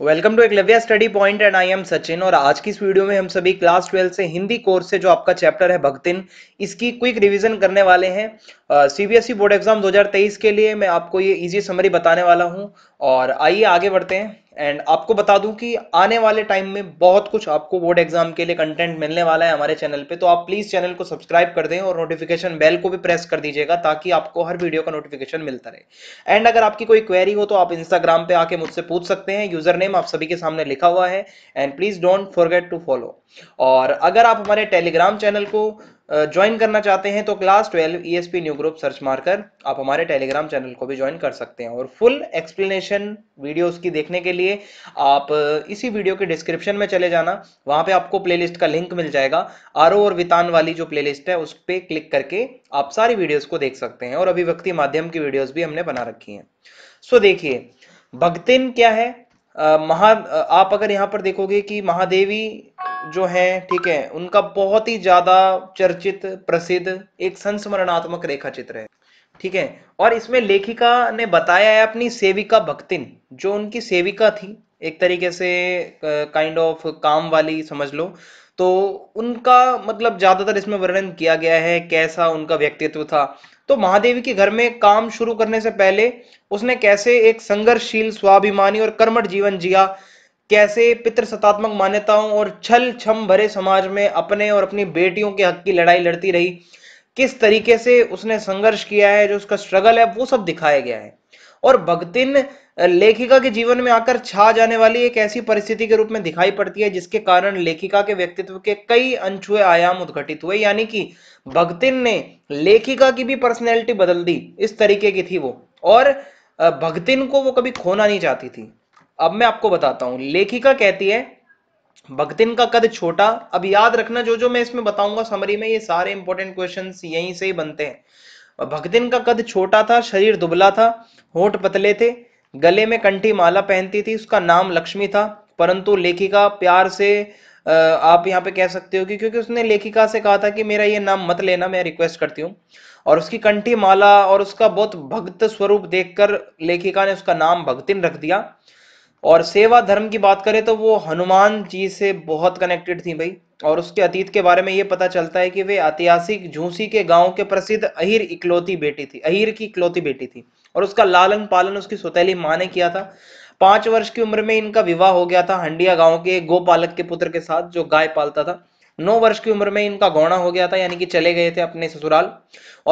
welcome to Eklavya study point and I am Sachin और आज की इस वीडियो में हम सभी क्लास ट्वेल्थ से हिंदी कोर्स से जो आपका चैप्टर है भक्तिन इसकी क्विक रिवीजन करने वाले हैं सीबीएसई बोर्ड एग्जाम 2023 के लिए मैं आपको ये इजी समरी बताने वाला हूं और आइए आगे बढ़ते हैं एंड आपको बता दूं कि आने वाले टाइम में बहुत कुछ आपको बोर्ड एग्जाम के लिए कंटेंट मिलने वाला है हमारे चैनल पे तो आप प्लीज चैनल को सब्सक्राइब कर दें और नोटिफिकेशन बेल को भी प्रेस कर दीजिएगा ताकि आपको हर वीडियो का नोटिफिकेशन मिलता रहे एंड अगर आपकी कोई क्वेरी हो तो आप इंस्टाग्राम पे आके मुझसे पूछ सकते हैं यूजर नेम आप सभी के सामने लिखा हुआ है and please don't forget to follow और अगर आप हमारे टेलीग्राम चैनल को ज्वाइन करना चाहते हैं तो class twelve E S P new group search मारकर आप हमारे टेलीग्राम चैनल को भी ज्वाइन कर सकते हैं और फुल एक्सप्लेनेशन वीडियोस की देखने के लिए आप इसी वीडियो के डिस्क्रिप्शन में चले जाना वहां पे आपको प्लेलिस्ट का लिंक मिल जाएगा आर और वितान वाली जो प्लेलिस्ट है उस पर क्लिक करके आप सारी वीडियोज को देख सकते हैं और अभिव्यक्ति माध्यम की वीडियोज भी हमने बना रखी है सो देखिए भक्तिन क्या है महा आप अगर यहाँ पर देखोगे कि महादेवी जो हैं ठीक है उनका बहुत ही ज्यादा चर्चित प्रसिद्ध एक संस्मरणात्मक रेखा चित्र है ठीक है और इसमें लेखिका ने बताया है अपनी सेविका भक्तिन जो उनकी सेविका थी एक तरीके से काइंड ऑफ काम वाली समझ लो तो उनका मतलब ज्यादातर इसमें वर्णन किया गया है कैसा उनका व्यक्तित्व था तो महादेवी के घर में काम शुरू करने से पहले उसने कैसे एक संघर्षशील स्वाभिमानी और कर्मठ जीवन जिया कैसे पितृसत्तात्मक मान्यताओं और छल छम भरे समाज में अपने और अपनी बेटियों के हक की लड़ाई लड़ती रही किस तरीके से उसने संघर्ष किया है जो उसका स्ट्रगल है वो सब दिखाया गया है और भगतिन लेखिका के जीवन में आकर छा जाने वाली एक ऐसी परिस्थिति के रूप में दिखाई पड़ती है जिसके कारण लेखिका के व्यक्तित्व के कई अनछुए आयाम उद्घटित हुए यानी कि भगतिन ने लेखिका की भी पर्सनैलिटी बदल दी इस तरीके की थी वो और भगतिन को वो कभी खोना नहीं चाहती थी अब मैं आपको बताता हूं लेखिका कहती है भक्तिन का कद छोटा अब याद रखना जो जो मैं इसमें बताऊंगा समरी में ये सारे इंपॉर्टेंट क्वेश्चन यहीं से ही बनते हैं भक्तिन का कद छोटा था शरीर दुबला था होठ पतले थे गले में कंठी माला पहनती थी उसका नाम लक्ष्मी था परंतु लेखिका प्यार से आप यहाँ पे कह सकते हो कि क्योंकि उसने लेखिका से कहा था कि मेरा ये नाम मत लेना मैं रिक्वेस्ट करती हूँ और उसकी कंठी माला और उसका बहुत भक्त स्वरूप देखकर लेखिका ने उसका नाम भक्तिन रख दिया और सेवा धर्म की बात करें तो वो हनुमान जी से बहुत कनेक्टेड थी भाई और उसके अतीत के बारे में ये पता चलता है कि वे ऐतिहासिक झूसी के गांव के प्रसिद्ध अहिर इकलौती बेटी थी अहिर की इकलौती बेटी थी और उसका लालन पालन उसकी सौतेली माँ ने किया था पांच वर्ष की उम्र में इनका विवाह हो गया था हंडिया गांव के गोपालक के पुत्र के साथ जो गाय पालता था नौ वर्ष की उम्र में इनका गौणा हो गया था यानी कि चले गए थे अपने ससुराल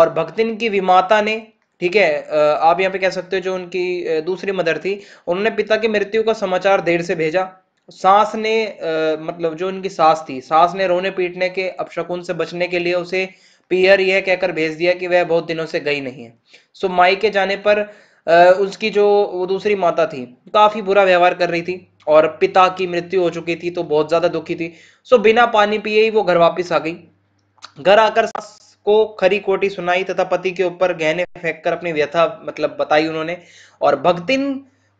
और भक्तिन की विमाता ने ठीक है आप यहाँ पे कह सकते हो जो उनकी दूसरी मदर थी उन्होंने पिता की मृत्यु का समाचार देर से भेजा सास ने मतलब जो उनकी सास थी सास ने रोने पीटने के अपशकुन से बचने के लिए उसे पियर यह कहकर भेज दिया कि वह बहुत दिनों से गई नहीं है सो माई के जाने पर उसकी जो वो दूसरी माता थी काफ़ी बुरा व्यवहार कर रही थी और पिता की मृत्यु हो चुकी थी तो बहुत ज़्यादा दुखी थी सो बिना पानी पिए ही वो घर वापस आ गई घर आकर को खरी कोटी सुनाई तथा पति के ऊपर गहने फेंककर अपनी व्यथा मतलब बताई उन्होंने और भक्तिन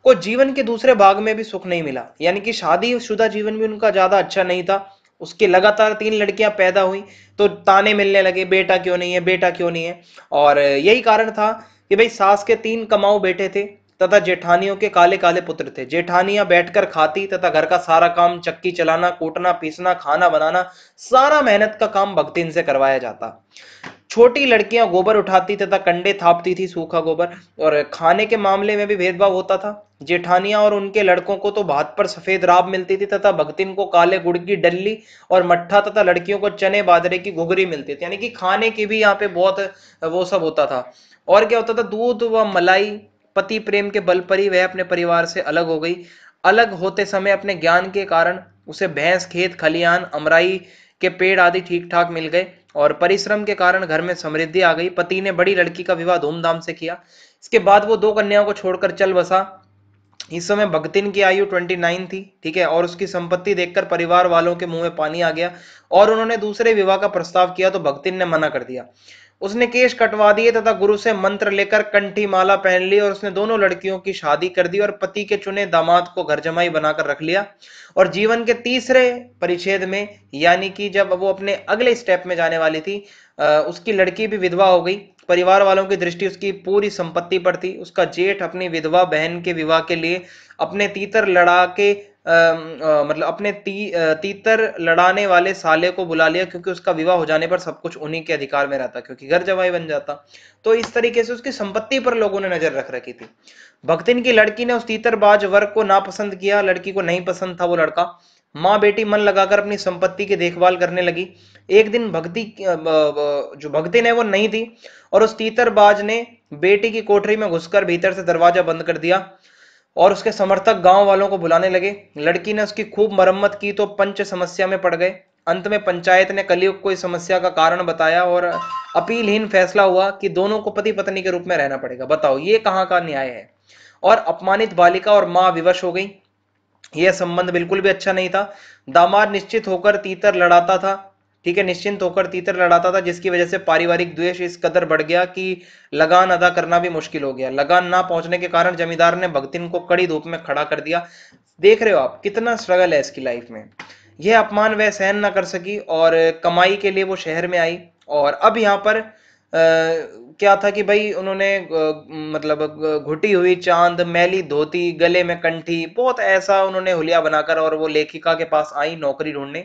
को जीवन के दूसरे भाग में भी सुख नहीं मिला यानी कि शादी शुदा जीवन भी उनका ज्यादा अच्छा नहीं था उसके लगातार तीन लड़कियां पैदा हुई तो ताने मिलने लगे बेटा क्यों नहीं है बेटा क्यों नहीं है और यही कारण था कि भाई सास के तीन कमाऊ बेटे थे तथा जेठानियों के काले काले पुत्र थे जेठानियां बैठकर खाती तथा घर का सारा काम चक्की चलाना कूटना पीसना खाना बनाना सारा मेहनत का काम भक्तिन से करवाया जाता छोटी लड़कियां गोबर उठाती तथा कंडे थापती थी सूखा गोबर और खाने के मामले में भी भेदभाव होता था जेठानियां और उनके लड़कों को तो भात पर सफेद राब मिलती थी तथा भक्तिन को काले गुड़ की डल्ली और मट्ठा तथा लड़कियों को चने बाजरे की घुघरी मिलती थी यानी कि खाने की भी यहाँ पे बहुत वो सब होता था और क्या होता था दूध व मलाई पति प्रेम के बल पर ही वह अपने परिवार से अलग हो गई अलग होते समय अपने ज्ञान के कारण उसे भैंस खेत खलियान अमराई के पेड़ आदि ठीक ठाक मिल गए और परिश्रम के कारण घर में समृद्धि आ गई पति ने बड़ी लड़की का विवाह धूमधाम से किया इसके बाद वो दो कन्याओं को छोड़कर चल बसा इस समय भगतिन की आयु 29 थी ठीक है और उसकी संपत्ति देखकर परिवार वालों के मुंह में पानी आ गया और उन्होंने दूसरे विवाह का प्रस्ताव किया तो भगतिन ने मना कर दिया उसने केश कटवा दिए तथा गुरु से मंत्र लेकर कंठी माला पहन ली और उसने दोनों लड़कियों की शादी कर दी और पति के चुने दामाद को घर जमाई बनाकर रख लिया और जीवन के तीसरे परिच्छेद में यानी कि जब वो अपने अगले स्टेप में जाने वाली थी उसकी लड़की भी विधवा हो गई परिवार वालों की दृष्टि उसकी पूरी संपत्ति पर थी उसका जेठ अपनी विधवा बहन के विवाह के लिए अपने तीतर लड़ा के मतलब अपने ती, आ, तीतर लड़ाने वाले साले को बुला लिया क्योंकि उसका विवाह हो जाने पर सब कुछ उन्हीं के अधिकार में रहता क्योंकि घर जवाई बन जाता तो इस तरीके से उसकी संपत्ति पर लोगों ने नजर रख रखी थी भक्तिन की लड़की ने उस तीतर बाज वर्ग को नापसंद किया लड़की को नहीं पसंद था वो लड़का माँ बेटी मन लगाकर अपनी संपत्ति की देखभाल करने लगी एक दिन भक्ति जो भक्ति ने वो नहीं थी और उस तीतर बाज ने बेटी की कोठरी में घुसकर भीतर से दरवाजा बंद कर दिया और उसके समर्थक गांव वालों को बुलाने लगे लड़की ने उसकी खूब मरम्मत की तो पंच समस्या में पड़ गए अंत में पंचायत ने कलियुग को इस समस्या का कारण बताया और अपीलहीन फैसला हुआ कि दोनों को पति पत्नी के रूप में रहना पड़ेगा बताओ ये कहाँ का न्याय है और अपमानित बालिका और माँ विवश हो गई यह संबंध बिल्कुल भी अच्छा नहीं था दामाद निश्चित होकर तीतर लड़ाता था ठीक है निश्चिंत होकर तीतर लड़ाता था जिसकी वजह से पारिवारिक द्वेष इस कदर बढ़ गया कि लगान अदा करना भी मुश्किल हो गया लगान ना पहुंचने के कारण जमींदार ने भक्तिन को कड़ी धूप में खड़ा कर दिया देख रहे हो आप कितना स्ट्रगल है इसकी लाइफ में यह अपमान वह सहन ना कर सकी और कमाई के लिए वो शहर में आई और अब यहाँ पर आ, क्या था कि भाई उन्होंने मतलब घुटी हुई चांद मैली धोती गले में कंठी बहुत ऐसा उन्होंने हुलिया बनाकर और वो लेखिका के पास आई नौकरी ढूंढने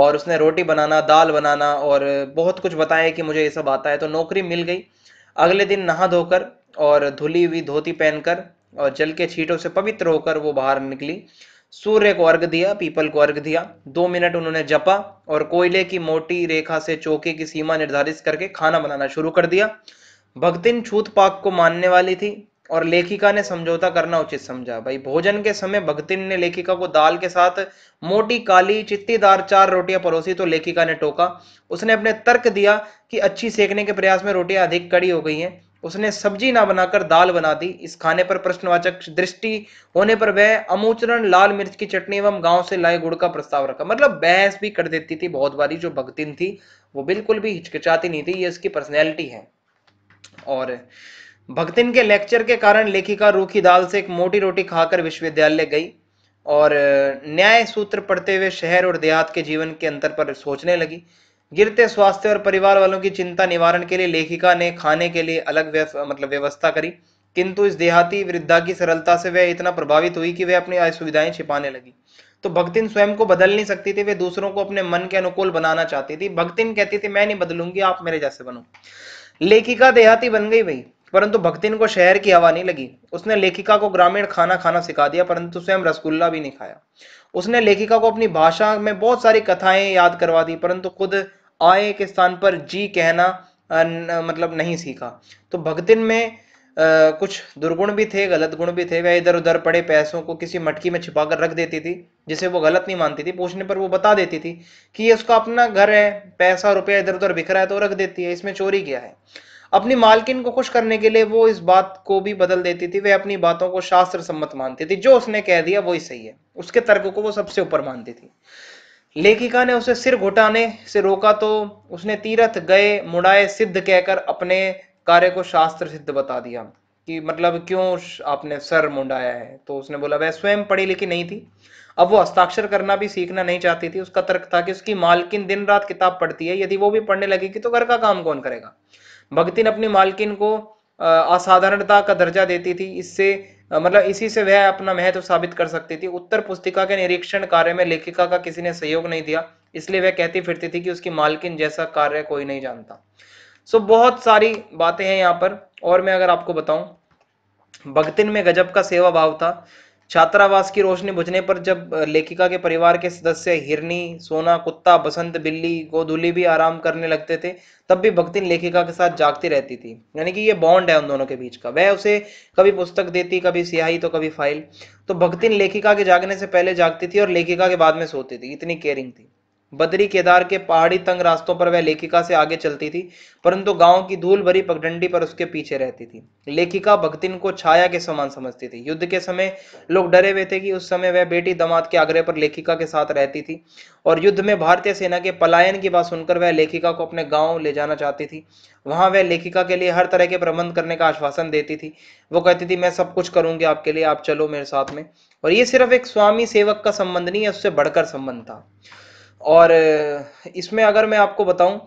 और उसने रोटी बनाना दाल बनाना और बहुत कुछ बताया कि मुझे ये सब आता है तो नौकरी मिल गई अगले दिन नहा धोकर और धुली हुई धोती पहनकर और जल के छींटों से पवित्र होकर वो बाहर निकली सूर्य को अर्घ दिया पीपल को अर्घ दिया दो मिनट उन्होंने जपा और कोयले की मोटी रेखा से चौके की सीमा निर्धारित करके खाना बनाना शुरू कर दिया भक्तिन छूत पाक को मानने वाली थी और लेखिका ने समझौता करना उचित समझा भाई भोजन के समय भगतिन ने लेखिका को दाल के साथ मोटी काली चित्तीदार चार रोटियां परोसी तो लेखिका ने टोका उसने अपने तर्क दिया कि अच्छी सेकने के प्रयास में रोटियां अधिक कड़ी हो गई हैं उसने सब्जी ना बनाकर दाल बना दी इस खाने पर प्रश्नवाचक दृष्टि होने पर वह अमूचरण लाल मिर्च की चटनी एवं गांव से लाए गुड़ का प्रस्ताव रखा मतलब बहस भी कर देती थी बहुत बारी जो भगतिन थी वो बिल्कुल भी हिचकिचाती नहीं थी ये उसकी पर्सनैलिटी है और भक्तिन के लेक्चर के कारण लेखिका रूखी दाल से एक मोटी रोटी खाकर विश्वविद्यालय गई और न्याय सूत्र पढ़ते हुए शहर और देहात के जीवन के अंतर पर सोचने लगी गिरते स्वास्थ्य और परिवार वालों की चिंता निवारण के लिए लेखिका ने खाने के लिए अलग मतलब व्यवस्था करी किंतु इस देहाती वृद्धा की सरलता से वह इतना प्रभावित हुई कि वह अपनी असुविधाएं छिपाने लगी तो भक्तिन स्वयं को बदल नहीं सकती थी वे दूसरों को अपने मन के अनुकूल बनाना चाहती थी भक्तिन कहती थी मैं नहीं बदलूंगी आप मेरे जैसे बनो लेखिका देहाती बन गई भाई परंतु भक्तिन को शहर की हवा नहीं लगी उसने लेखिका को ग्रामीण खाना खाना सिखा दिया परंतु स्वयं रसगुल्ला भी नहीं खाया उसने लेखिका को अपनी भाषा में बहुत सारी कथाएं याद करवा दी परंतु खुद आए के स्थान पर जी कहना न, मतलब नहीं सीखा तो भक्तिन में आ, कुछ दुर्गुण भी थे गलत गुण भी थे वह इधर उधर पड़े पैसों को किसी मटकी में छिपा कर रख देती थी जिसे वो गलत नहीं मानती थी पूछने पर वो बता देती थी कि ये उसका अपना घर है पैसा रुपया इधर उधर बिखरा है तो रख देती है इसमें चोरी क्या है अपनी मालकिन को खुश करने के लिए वो इस बात को भी बदल देती थी वे अपनी बातों को शास्त्र सम्मत मानती थी जो उसने कह दिया वो ही सही है उसके तर्क को वो सबसे ऊपर मानती थी लेखिका ने उसे सिर घुटाने से रोका तो उसने तीरथ गए मुड़ाए सिद्ध कहकर अपने कार्य को शास्त्र सिद्ध बता दिया कि मतलब क्यों आपने सर मुंडाया है तो उसने बोला वह स्वयं पढ़ी लिखी नहीं थी अब वो हस्ताक्षर करना भी सीखना नहीं चाहती थी उसका तर्क था कि उसकी मालकिन दिन रात किताब पढ़ती है यदि वो भी पढ़ने लगेगी तो घर का काम कौन करेगा ने अपनी मालकिन को असाधारणता का दर्जा देती थी इससे मतलब इसी से वह अपना महत्व साबित कर सकती थी उत्तर पुस्तिका के निरीक्षण कार्य में लेखिका का किसी ने सहयोग नहीं दिया इसलिए वह कहती फिरती थी कि उसकी मालकिन जैसा कार्य कोई नहीं जानता सो बहुत सारी बातें हैं यहाँ पर और मैं अगर आपको बताऊं भक्तिन में गजब का सेवा भाव था छात्रावास की रोशनी बुझने पर जब लेखिका के परिवार के सदस्य हिरनी सोना कुत्ता बसंत बिल्ली गोधूली भी आराम करने लगते थे तब भी भक्तिन लेखिका के साथ जागती रहती थी यानी कि ये बॉन्ड है उन दोनों के बीच का वह उसे कभी पुस्तक देती कभी सियाही तो कभी फाइल तो भक्तिन लेखिका के जागने से पहले जागती थी और लेखिका के बाद में सोती थी इतनी केयरिंग थी बदरी केदार के पहाड़ी तंग रास्तों पर वह लेखिका से आगे चलती थी परंतु गांव की धूल भरी पगडंडी पर उसके पीछे रहती थी लेखिका भक्तिन को छाया के समान समझती थी युद्ध के समय लोग डरे हुए थे कि उस समय वह बेटी दमाद के आग्रह पर लेखिका के साथ रहती थी और युद्ध में भारतीय सेना के पलायन की बात सुनकर वह लेखिका को अपने गाँव ले जाना चाहती थी वहां वह लेखिका के लिए हर तरह के प्रबंध करने का आश्वासन देती थी वो कहती थी मैं सब कुछ करूंगी आपके लिए आप चलो मेरे साथ में और ये सिर्फ एक स्वामी सेवक का संबंध नहीं है उससे बढ़कर संबंध था और इसमें अगर मैं आपको बताऊं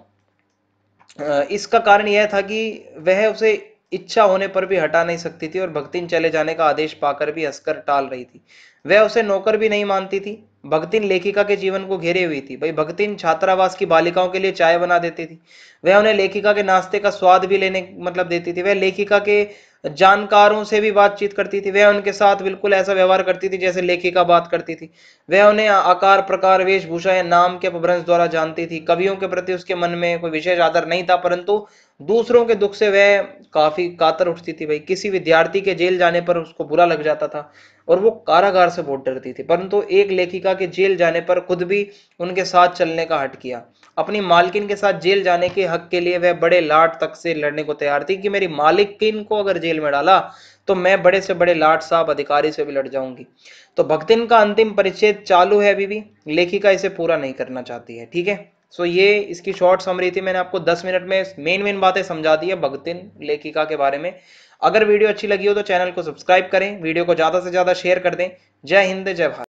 इसका कारण यह था कि वह उसे इच्छा होने पर भी हटा नहीं सकती थी और भक्तिन चले जाने का आदेश पाकर भी हंसकर टाल रही थी वह उसे नौकर भी नहीं मानती थी भक्तिन लेखिका के जीवन को घेरे हुई थी भाई भक्तिन छात्रावास की बालिकाओं के लिए चाय बना देती थी वह उन्हें लेखिका के नाश्ते का स्वाद भी लेने मतलब देती थी वह लेखिका के जानकारों से भी बातचीत करती थी वह उनके साथ बिल्कुल ऐसा व्यवहार करती थी जैसे लेखिका बात करती थी वह उन्हें आकार प्रकार वेशभूषा या नाम के अपभ्रंश द्वारा जानती थी कवियों के प्रति उसके मन में कोई विशेष आदर नहीं था परंतु दूसरों के दुख से वह काफी कातर उठती थी भाई किसी विद्यार्थी के जेल जाने पर उसको बुरा लग जाता था और वो कारागार से बहुत डरती थी परंतु एक लेखिका के जेल जाने पर खुद भी उनके साथ चलने का हट किया अपनी मालकिन के साथ जेल जाने के हक के लिए वह बड़े लाट तक से लड़ने को तैयार थी कि मेरी मालिकिन को अगर जेल में डाला तो मैं बड़े से बड़े लाट साहब अधिकारी से भी लड़ जाऊंगी तो भक्तिन का अंतिम परिच्छेद चालू है अभी भी लेखिका इसे पूरा नहीं करना चाहती है ठीक है सो ये इसकी शॉर्ट समरी थी मैंने आपको दस मिनट में मेन मेन बातें समझा दी है भक्तिन लेखिका के बारे में अगर वीडियो अच्छी लगी हो तो चैनल को सब्सक्राइब करें वीडियो को ज़्यादा से ज़्यादा शेयर कर दें जय हिंद जय भारत